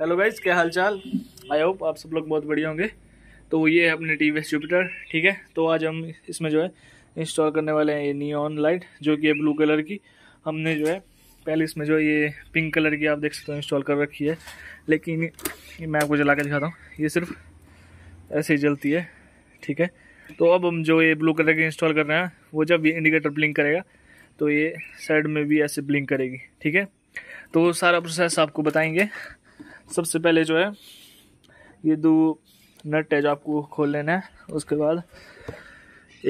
hello guys क्या हाल चाल I hope आप सब लोग बहुत बढ़िया होंगे तो ये है अपने टी वी जुपिटर ठीक है तो आज हम इसमें जो है इंस्टॉल करने वाले हैं ये ऑन लाइट जो कि है ब्लू कलर की हमने जो है पहले इसमें जो है ये पिंक कलर की आप देख सकते हो इंस्टॉल कर रखी है लेकिन मैं आपको जला के दिखाता हूँ ये सिर्फ ऐसे ही जलती है ठीक है तो अब हम जो ये ब्लू कलर की इंस्टॉल कर रहे हैं वो जब ये इंडिकेटर ब्लिंक करेगा तो ये साइड में भी ऐसे ब्लिंक करेगी ठीक है तो सारा प्रोसेस आपको बताएंगे सबसे पहले जो है ये दो नट है जो आपको खोल लेना है उसके बाद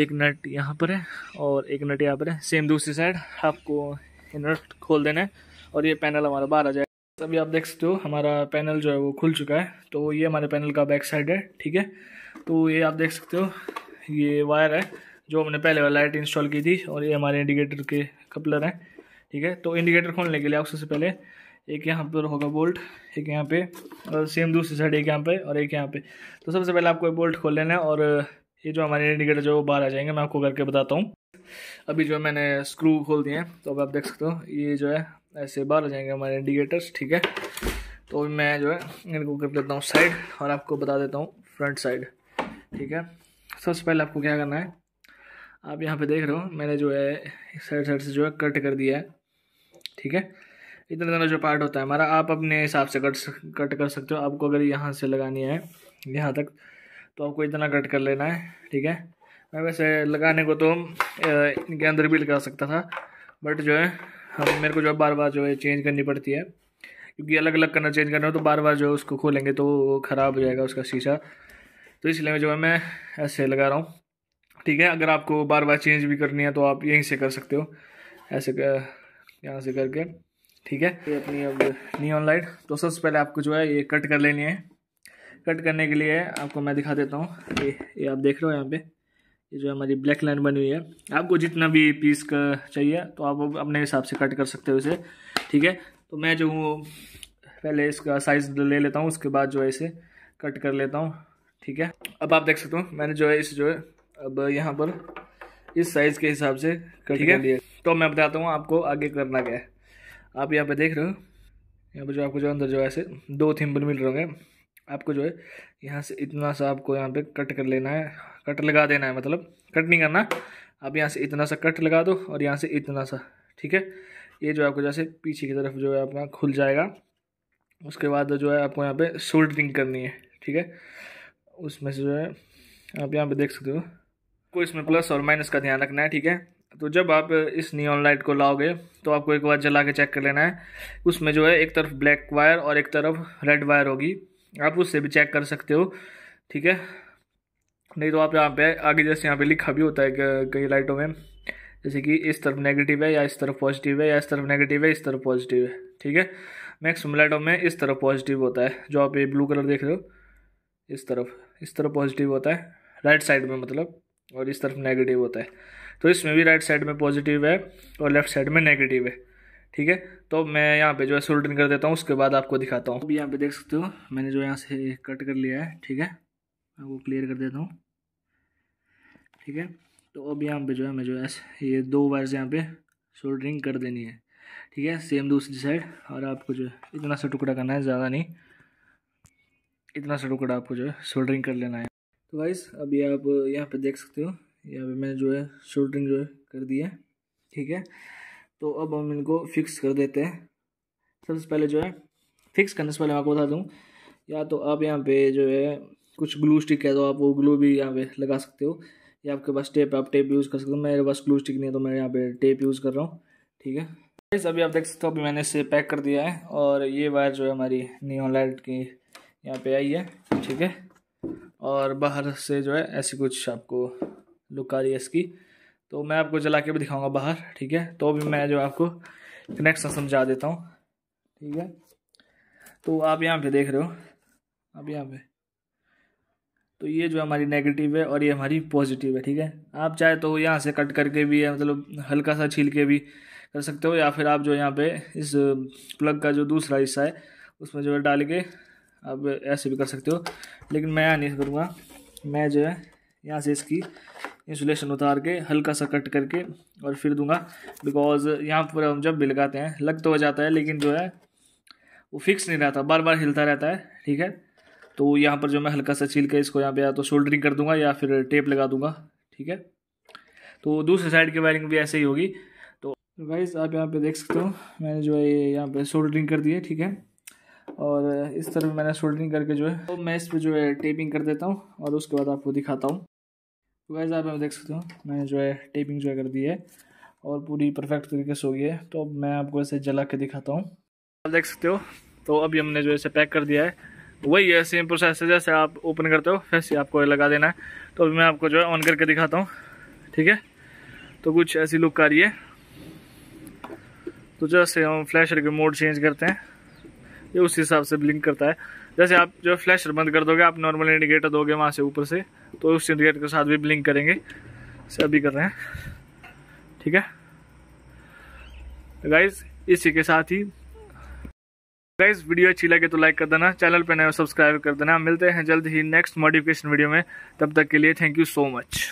एक नट यहाँ पर है और एक नट यहाँ पर है सेम दूसरी साइड आपको नट खोल देना है और ये पैनल हमारा बाहर आ जाएगा अभी आप देख सकते हो हमारा पैनल जो है वो खुल चुका है तो ये हमारे पैनल का बैक साइड है ठीक है तो ये आप देख सकते हो ये वायर है जो हमने पहले वाला लाइट इंस्टॉल की थी और ये हमारे इंडिकेटर के कपलर हैं ठीक है तो इंडिकेटर खोलने के लिए आप सबसे पहले एक यहाँ पर होगा बोल्ट एक यहाँ पे और सेम दूसरी साइड एक यहाँ पे और एक यहाँ पे तो सबसे पहले आपको बोल्ट खोल लेना है और ये जो हमारे इंडिकेटर जो बाहर आ जाएंगे मैं आपको करके बताता हूँ अभी जो मैंने स्क्रू खोल दिए हैं तो अब आप देख सकते हो ये जो है ऐसे बाहर आ जाएंगे हमारे इंडिकेटर्स ठीक है तो मैं जो है इनको कर देता हूँ साइड और आपको बता देता हूँ फ्रंट साइड ठीक है सबसे पहले आपको क्या करना है आप यहाँ पे देख रहे हो मैंने जो है साइड साइड से जो है कट कर दिया है ठीक है इतना इतना जो पार्ट होता है हमारा आप अपने हिसाब से कट कट कर सकते हो आपको अगर यहाँ से लगानी है यहाँ तक तो आपको इतना कट कर लेना है ठीक है मैं वैसे लगाने को तो इनके अंदर भी लगा सकता था बट जो है हम मेरे को जो है बार बार जो है चेंज करनी पड़ती है क्योंकि अलग अलग करना चेंज करना हो तो बार बार जो है उसको खोलेंगे तो वो ख़राब हो जाएगा उसका शीशा तो इसलिए मैं जो है मैं ऐसे लगा रहा हूँ ठीक है अगर आपको बार बार चेंज भी करनी है तो आप यहीं से कर सकते हो ऐसे कर यहाँ से करके ठीक है ये अपनी अब नियॉन लाइट तो सबसे पहले आपको जो है ये कट कर लेनी है कट करने के लिए आपको मैं दिखा देता हूँ ये ये आप देख रहे हो यहाँ पे ये जो हमारी ब्लैक लाइन बनी हुई है आपको जितना भी पीस का चाहिए तो आप अपने हिसाब से कट कर सकते हो इसे ठीक है तो मैं जो हूँ पहले इसका साइज़ ले लेता हूँ उसके बाद जो है इसे कट कर लेता हूँ ठीक है अब आप देख सकते हो मैंने जो है इसे जो है अब यहाँ पर इस साइज़ के हिसाब से कट कर लिया तो मैं बताता हूँ आपको आगे करना क्या है आप यहाँ पे देख रहे हो यहाँ पे जो आपको जो अंदर जो ऐसे दो थिम्बल मिल रहे होंगे आपको जो है यहाँ से इतना सा आपको यहाँ पे कट कर लेना है कट लगा देना है मतलब कट नहीं करना आप यहाँ से इतना सा कट लगा दो और यहाँ से इतना सा ठीक है ये जो आपको जैसे पीछे की तरफ जो है आपका खुल जाएगा उसके बाद जो है आपको यहाँ पे सोल्डरिंग करनी है ठीक है उसमें से जो है आप यहाँ पे देख सकते हो कोई इसमें प्लस और माइनस का ध्यान रखना है ठीक है तो जब आप इस नियॉन लाइट को लाओगे तो आपको एक बार जला के चेक कर लेना है उसमें जो है एक तरफ ब्लैक वायर और एक तरफ रेड वायर होगी आप उससे भी चेक कर सकते हो ठीक है नहीं तो आप यहाँ पे आगे जैसे यहाँ पे लिखा भी होता है कई लाइटों में जैसे कि इस तरफ नेगेटिव है या इस तरफ पॉजिटिव है या इस तरफ नेगेटिव है इस तरफ पॉजिटिव है ठीक है मैक्सिमम लाइटों में इस तरफ पॉजिटिव होता है जो आप ये ब्लू कलर देख रहे हो इस तरफ इस तरफ पॉजिटिव होता है राइट साइड में मतलब और इस तरफ नेगेटिव होता है तो इसमें भी राइट साइड में पॉजिटिव है और लेफ्ट साइड में नेगेटिव है ठीक है तो मैं यहाँ पे जो है सोल्डन कर देता हूँ उसके बाद आपको दिखाता हूँ अभी यहाँ पे देख सकते हो मैंने जो यहाँ से कट कर लिया है ठीक है मैं वो क्लियर कर देता हूँ ठीक है तो अब यहाँ पे जो है मैं जो है ये दो वायर्स यहाँ पे सोल्डरिंग कर देनी है ठीक है सेम दूसरी साइड और आपको जो है इतना सा टुकड़ा करना है ज़्यादा नहीं इतना सा टुकड़ा आपको जो है सोल्डरिंग कर लेना है तो वाइस अभी आप यहाँ पे देख सकते हो यहाँ पे मैंने जो है शोल्डरिंग जो है कर दी है ठीक है तो अब हम इनको फिक्स कर देते हैं सबसे पहले जो है फिक्स करने से पहले मैं आपको बता दूँ या तो आप यहाँ पे जो है कुछ ग्लू स्टिक है तो आप वो ग्लू भी यहाँ पे लगा सकते हो या आपके पास टेप आप टेप यूज़ कर सकते हो मेरे पास ग्लू स्टिक नहीं है तो मैं यहाँ पे टेप यूज़ कर रहा हूँ ठीक है गाइस अभी आप देख सकते हो अभी मैंने इसे पैक कर दिया है और ये वायर जो है हमारी नियो लाइट की यहाँ पे आई है ठीक है और बाहर से जो है ऐसी कुछ आपको है इसकी तो मैं आपको जला के भी दिखाऊंगा बाहर ठीक है तो अभी मैं जो आपको कनेक्शन समझा देता हूँ ठीक है तो आप यहाँ पे देख रहे हो आप यहाँ पे तो ये जो हमारी नेगेटिव है और ये हमारी पॉजिटिव है ठीक है आप चाहे तो यहाँ से कट करके भी मतलब हल्का सा छील के भी कर सकते हो या फिर आप जो यहाँ पे इस प्लग का जो दूसरा हिस्सा है उसमें जो है डाल के आप ऐसे भी कर सकते हो लेकिन मैं यहाँ नहीं करूँगा मैं जो है यहाँ से इसकी इंसुलेशन उतार के हल्का सा कट करके और फिर दूंगा बिकॉज यहाँ पर हम जब भी लगाते हैं लग तो हो जाता है लेकिन जो है वो फिक्स नहीं रहता बार बार हिलता रहता है ठीक है तो यहाँ पर जो मैं हल्का सा छील के इसको यहाँ पे या तो शोल्डरिंग कर दूंगा या फिर टेप लगा दूंगा ठीक है तो दूसरे साइड की वायरिंग भी ऐसे ही होगी तो गाइज आप यहाँ पे देख सकते हो मैंने जो है ये यहाँ पे शोल्डरिंग कर दी है ठीक है और इस तरह मैंने शोल्डरिंग करके जो है तो मैं इस पर जो है टेपिंग कर देता हूँ और उसके बाद आपको दिखाता हूँ तो वैसे आप देख सकते हो मैंने जो है टेपिंग जो है कर दी है और पूरी परफेक्ट तरीके से हो गई है तो अब मैं आपको ऐसे जला के दिखाता हूँ आप देख सकते हो तो अभी हमने जो इसे पैक कर दिया है वही है सेम प्रोसेस है जैसे आप ओपन करते हो वैसे आपको लगा देना है तो अभी मैं आपको जो है ऑन करके दिखाता हूँ ठीक है तो कुछ ऐसी लुक आ रही है तो जैसे हम फ्लैशर के मोड चेंज करते हैं ये उस हिसाब से ब्लिंक करता है जैसे आप जो फ्लैशर बंद कर दोगे आप नॉर्मल इंडिकेटर दोगे वहाँ से ऊपर से तो उस इंडिकेटर के साथ भी ब्लिंक करेंगे से अभी कर रहे हैं ठीक है गाइज इसी के साथ ही गाइज वीडियो अच्छी लगे तो लाइक कर देना चैनल पर नए सब्सक्राइब कर देना मिलते हैं जल्द ही नेक्स्ट मॉडिफिकेशन वीडियो में तब तक के लिए थैंक यू सो मच